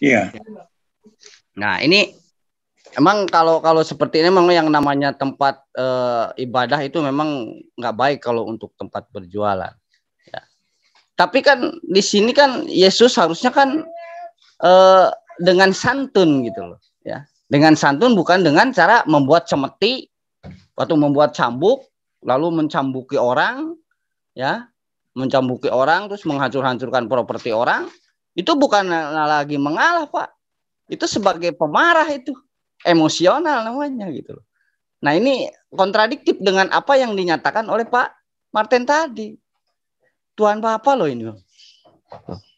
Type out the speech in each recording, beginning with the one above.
Iya. Nah, ini emang kalau kalau seperti ini memang yang namanya tempat e, ibadah itu memang nggak baik kalau untuk tempat berjualan. Ya. Tapi kan di sini kan Yesus harusnya kan e, dengan santun gitu loh, ya. Dengan santun bukan dengan cara membuat cemeti atau membuat cambuk, lalu mencambuki orang, ya, mencambuki orang terus menghancur-hancurkan properti orang. Itu bukan lagi mengalah, Pak. Itu sebagai pemarah itu. Emosional namanya gitu loh. Nah, ini kontradiktif dengan apa yang dinyatakan oleh Pak Martin tadi. tuan Bapak loh ini.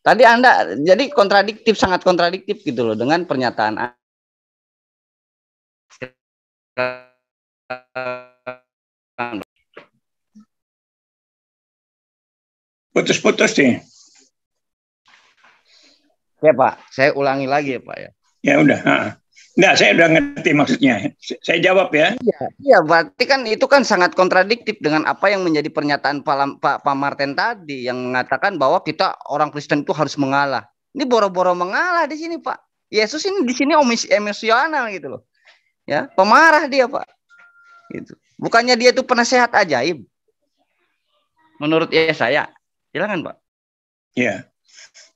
Tadi Anda jadi kontradiktif sangat kontradiktif gitu loh dengan pernyataan Putus-putus -putus Ya Pak, saya ulangi lagi ya Pak ya. Ya udah. nggak saya udah ngerti maksudnya. Saya jawab ya. Iya, iya berarti kan itu kan sangat kontradiktif dengan apa yang menjadi pernyataan Pak, Pak, Pak Martin tadi yang mengatakan bahwa kita orang Kristen itu harus mengalah. Ini boro-boro mengalah di sini Pak. Yesus ini di sini omis emosional gitu loh. Ya, pemarah dia Pak. Gitu. Bukannya dia itu penasehat ajaib. Menurut ya saya. Silakan Pak. Iya. Yeah.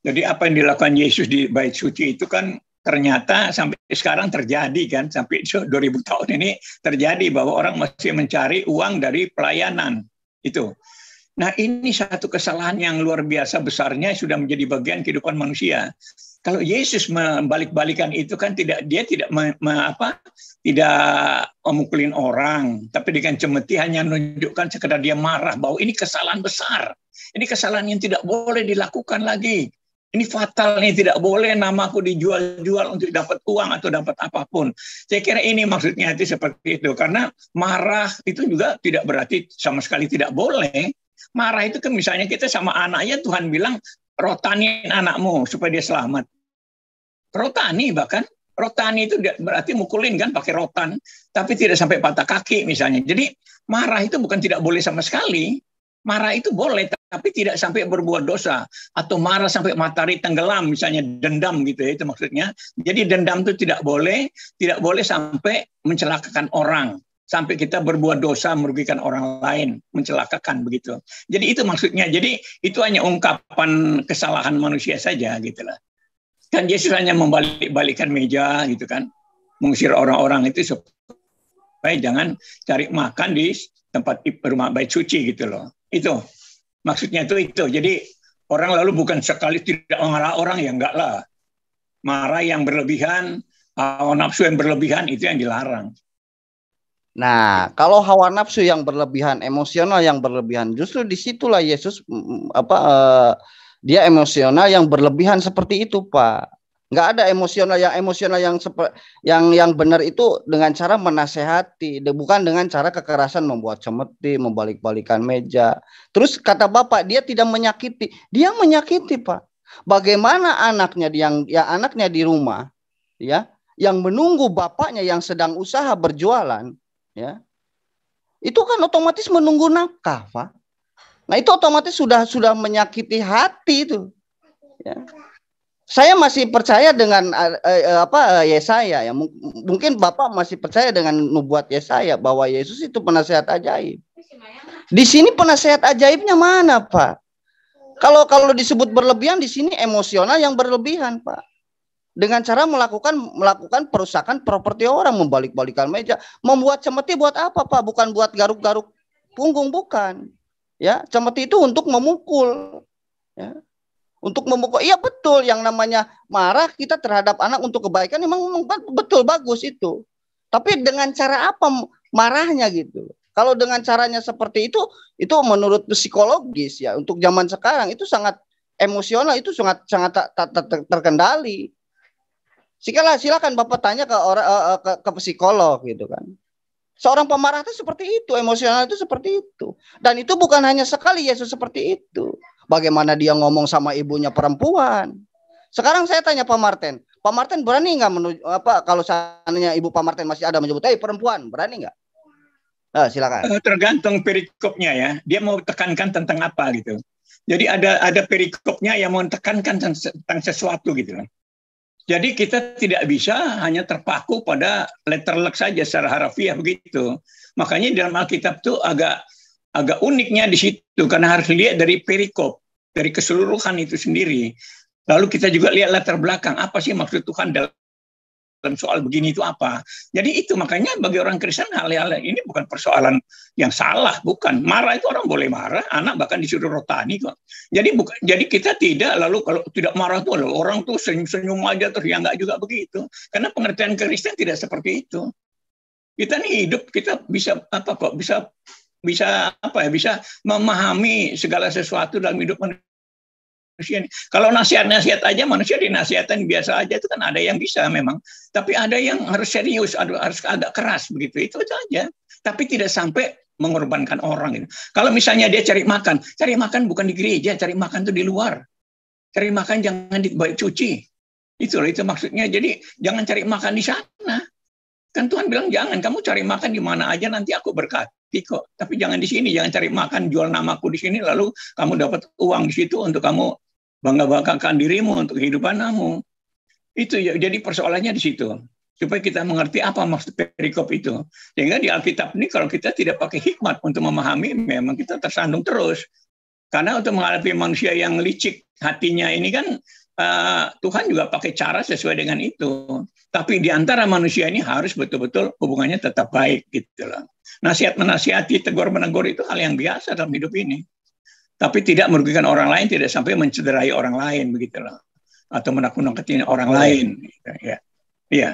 Jadi apa yang dilakukan Yesus di bait suci itu kan ternyata sampai sekarang terjadi kan sampai 2000 tahun ini terjadi bahwa orang masih mencari uang dari pelayanan itu. Nah, ini satu kesalahan yang luar biasa besarnya sudah menjadi bagian kehidupan manusia. Kalau Yesus membalik-balikan itu kan tidak dia tidak me, me, apa tidak memukulin orang, tapi dengan cemeti hanya menunjukkan sekedar dia marah bahwa ini kesalahan besar. Ini kesalahan yang tidak boleh dilakukan lagi. Ini fatal nih, tidak boleh namaku dijual-jual untuk dapat uang atau dapat apapun. Saya kira ini maksudnya itu seperti itu. Karena marah itu juga tidak berarti sama sekali tidak boleh. Marah itu kan misalnya kita sama anaknya Tuhan bilang rotanin anakmu supaya dia selamat. Rotani bahkan rotani itu berarti mukulin kan pakai rotan, tapi tidak sampai patah kaki misalnya. Jadi marah itu bukan tidak boleh sama sekali, marah itu boleh tapi tidak sampai berbuat dosa atau marah sampai matahari tenggelam misalnya dendam gitu ya itu maksudnya jadi dendam itu tidak boleh tidak boleh sampai mencelakakan orang sampai kita berbuat dosa merugikan orang lain mencelakakan begitu jadi itu maksudnya jadi itu hanya ungkapan kesalahan manusia saja gitu lah kan Yesus hanya membalik-balikan meja gitu kan mengusir orang-orang itu supaya jangan cari makan di tempat rumah baik suci gitu loh. Itu maksudnya itu itu. Jadi orang lalu bukan sekali tidak mengalah orang yang enggak lah. Marah yang berlebihan, hawa nafsu yang berlebihan itu yang dilarang. Nah, kalau hawa nafsu yang berlebihan, emosional yang berlebihan, justru disitulah Yesus apa eh, dia emosional yang berlebihan seperti itu, Pak nggak ada emosional yang emosional yang sepe, yang yang benar itu dengan cara menasehati bukan dengan cara kekerasan membuat cemeti membalik-balikan meja terus kata bapak dia tidak menyakiti dia menyakiti pak bagaimana anaknya yang ya anaknya di rumah ya yang menunggu bapaknya yang sedang usaha berjualan ya itu kan otomatis menunggu nafkah pak nah itu otomatis sudah sudah menyakiti hati itu ya saya masih percaya dengan uh, apa Yesaya ya mungkin Bapak masih percaya dengan nubuat Yesaya bahwa Yesus itu penasehat ajaib. Di sini penasehat ajaibnya mana, Pak? Kalau kalau disebut berlebihan di sini emosional yang berlebihan, Pak. Dengan cara melakukan melakukan perusakan properti orang, membalik-balikan meja, membuat cemeti buat apa, Pak? Bukan buat garuk-garuk punggung bukan. Ya, cemeti itu untuk memukul. Ya untuk memukul. Iya betul yang namanya marah kita terhadap anak untuk kebaikan memang betul bagus itu. Tapi dengan cara apa marahnya gitu. Kalau dengan caranya seperti itu itu menurut psikologis ya untuk zaman sekarang itu sangat emosional itu sangat sangat ter, ter, ter, terkendali. Sikalah silakan Bapak tanya ke orang eh, eh, ke, ke psikolog gitu kan. Seorang pemarah itu seperti itu, emosional itu seperti itu. Dan itu bukan hanya sekali Yesus seperti itu bagaimana dia ngomong sama ibunya perempuan. Sekarang saya tanya Pak Martin, Pak Martin berani nggak menuju apa kalau seandainya ibu Pak Martin masih ada menyebut, hey, perempuan, berani nggak?" Eh, silakan. Eh, tergantung perikopnya ya. Dia mau tekankan tentang apa gitu. Jadi ada ada perikopnya yang mau tekankan tentang sesuatu gitu Jadi kita tidak bisa hanya terpaku pada letter luck saja secara harfiah begitu. Makanya dalam Alkitab tuh agak agak uniknya di situ karena harus dilihat dari perikop, dari keseluruhan itu sendiri. Lalu kita juga lihat latar belakang apa sih maksud Tuhan dalam soal begini itu apa. Jadi itu makanya bagi orang Kristen hal-hal ini bukan persoalan yang salah, bukan. Marah itu orang boleh marah, anak bahkan disuruh rotani kok. Jadi bukan jadi kita tidak lalu kalau tidak marah tuh lalu orang tuh senyum-senyum aja terus ya enggak juga begitu. Karena pengertian Kristen tidak seperti itu. Kita nih hidup kita bisa apa kok bisa bisa apa ya bisa memahami segala sesuatu dalam hidup manusia ini. Kalau nasihat-nasihat aja manusia dinasihatin biasa aja itu kan ada yang bisa memang, tapi ada yang harus serius, harus agak keras begitu itu aja. Tapi tidak sampai mengorbankan orang gitu. Kalau misalnya dia cari makan, cari makan bukan di gereja, cari makan tuh di luar. Cari makan jangan di baik cuci. Itu loh, itu maksudnya. Jadi jangan cari makan di sana. Kan Tuhan bilang jangan, kamu cari makan di mana aja nanti aku berkat Tiko, tapi jangan di sini, jangan cari makan, jual namaku di sini, lalu kamu dapat uang di situ untuk kamu bangga-banggakan dirimu untuk kehidupan kamu. Itu ya, jadi persoalannya di situ. Supaya kita mengerti apa maksud perikop itu. Sehingga di Alkitab ini kalau kita tidak pakai hikmat untuk memahami, memang kita tersandung terus. Karena untuk menghadapi manusia yang licik hatinya ini kan uh, Tuhan juga pakai cara sesuai dengan itu. Tapi di antara manusia ini harus betul-betul hubungannya tetap baik gitu loh. Nasihat menasihati, tegur menegur itu hal yang biasa dalam hidup ini. Tapi tidak merugikan orang lain, tidak sampai mencederai orang lain begitu loh. Atau menakut-nakutin orang lain. Gitu, ya. Iya.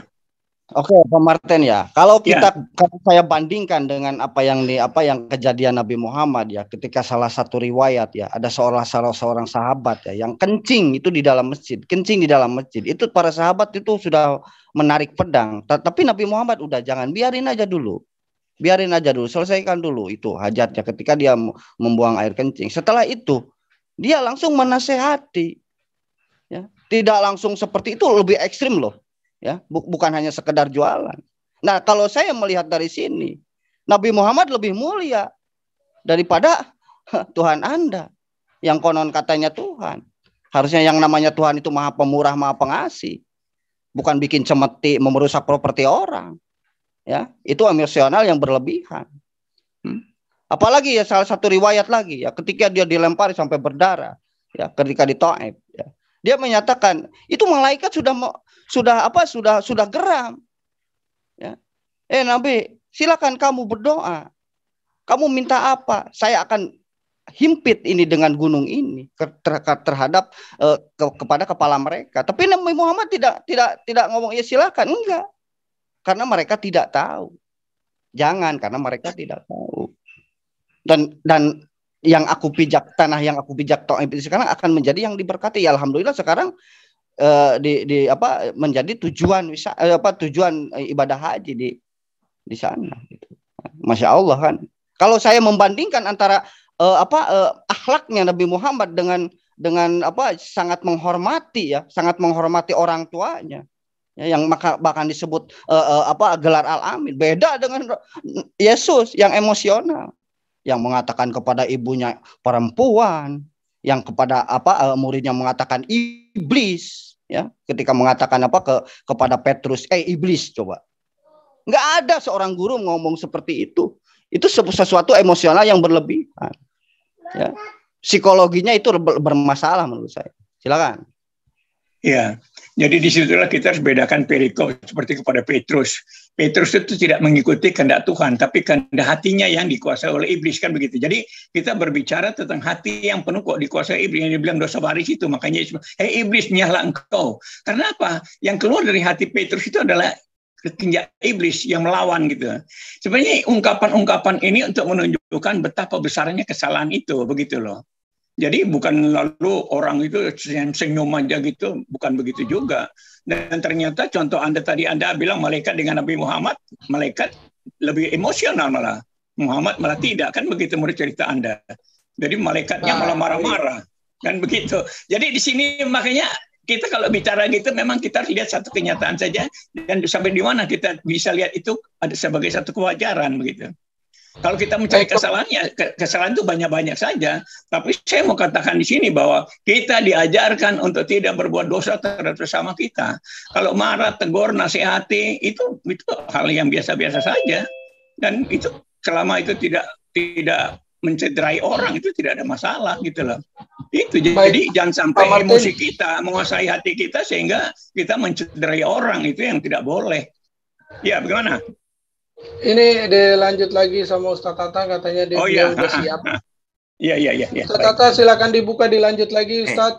Oke, okay, Pak Martin ya. Kalau ya. kita yeah. kalau saya bandingkan dengan apa yang di apa yang kejadian Nabi Muhammad ya, ketika salah satu riwayat ya, ada seorang salah seorang sahabat ya yang kencing itu di dalam masjid, kencing di dalam masjid. Itu para sahabat itu sudah menarik pedang, tapi Nabi Muhammad udah jangan biarin aja dulu. Biarin aja dulu, selesaikan dulu itu hajatnya ketika dia membuang air kencing. Setelah itu, dia langsung menasehati. Ya, tidak langsung seperti itu lebih ekstrim loh ya bukan hanya sekedar jualan nah kalau saya melihat dari sini Nabi Muhammad lebih mulia daripada Tuhan Anda yang konon katanya Tuhan harusnya yang namanya Tuhan itu maha pemurah maha pengasih bukan bikin cemeti merusak properti orang ya itu emosional yang berlebihan hmm? apalagi ya salah satu riwayat lagi ya ketika dia dilempari sampai berdarah ya ketika di ya dia menyatakan itu malaikat sudah sudah apa sudah sudah geram. Ya. Eh Nabi, silakan kamu berdoa. Kamu minta apa? Saya akan himpit ini dengan gunung ini terhadap uh, ke kepada kepala mereka. Tapi Nabi Muhammad tidak tidak tidak ngomong ya silakan enggak. Karena mereka tidak tahu. Jangan karena mereka tidak tahu. Dan dan yang aku pijak tanah yang aku pijak toh sekarang akan menjadi yang diberkati. Ya, alhamdulillah sekarang Eh, di di apa menjadi tujuan wisata eh, apa tujuan eh, ibadah haji di di sana gitu. Masya Allah kan. Kalau saya membandingkan antara eh, apa eh, akhlaknya Nabi Muhammad dengan dengan apa sangat menghormati ya, sangat menghormati orang tuanya. Ya, yang maka bahkan disebut uh, uh, apa gelar al-amin beda dengan Yesus yang emosional yang mengatakan kepada ibunya perempuan yang kepada apa muridnya mengatakan ibu iblis ya ketika mengatakan apa ke kepada Petrus eh iblis coba nggak ada seorang guru ngomong seperti itu itu sesuatu emosional yang berlebihan ya psikologinya itu bermasalah menurut saya silakan ya jadi disitulah kita harus bedakan perikop seperti kepada Petrus. Petrus itu tidak mengikuti kehendak Tuhan, tapi kehendak hatinya yang dikuasai oleh iblis kan begitu. Jadi kita berbicara tentang hati yang penuh kok dikuasai iblis. Yang dibilang dosa baris itu, makanya hey, iblis nyala engkau. Karena apa? Yang keluar dari hati Petrus itu adalah ketinjak iblis yang melawan gitu. Sebenarnya ungkapan-ungkapan ini untuk menunjukkan betapa besarnya kesalahan itu begitu loh. Jadi bukan lalu orang itu senyum aja gitu, bukan begitu hmm. juga. Dan ternyata contoh Anda tadi Anda bilang malaikat dengan Nabi Muhammad, malaikat lebih emosional malah. Muhammad malah hmm. tidak, kan begitu menurut cerita Anda. Jadi malaikatnya ah, malah iya. marah-marah, kan begitu. Jadi di sini makanya kita kalau bicara gitu memang kita harus lihat satu kenyataan saja dan sampai di mana kita bisa lihat itu ada sebagai satu kewajaran begitu. Kalau kita mencari kesalahannya, kesalahan itu banyak-banyak saja. Tapi saya mau katakan di sini bahwa kita diajarkan untuk tidak berbuat dosa terhadap sesama kita. Kalau marah, tegur, nasihati, itu itu hal yang biasa-biasa saja. Dan itu selama itu tidak tidak mencederai orang itu tidak ada masalah gitu loh. Itu jadi Baik. jangan sampai Martin. emosi kita menguasai hati kita sehingga kita mencederai orang itu yang tidak boleh. Ya, bagaimana? Ini dilanjut lagi sama Ustaz Tata katanya dia, oh, iya. udah siap. Iya, iya, iya. iya. Ustaz Tata silakan dibuka dilanjut lagi eh. Ustaz.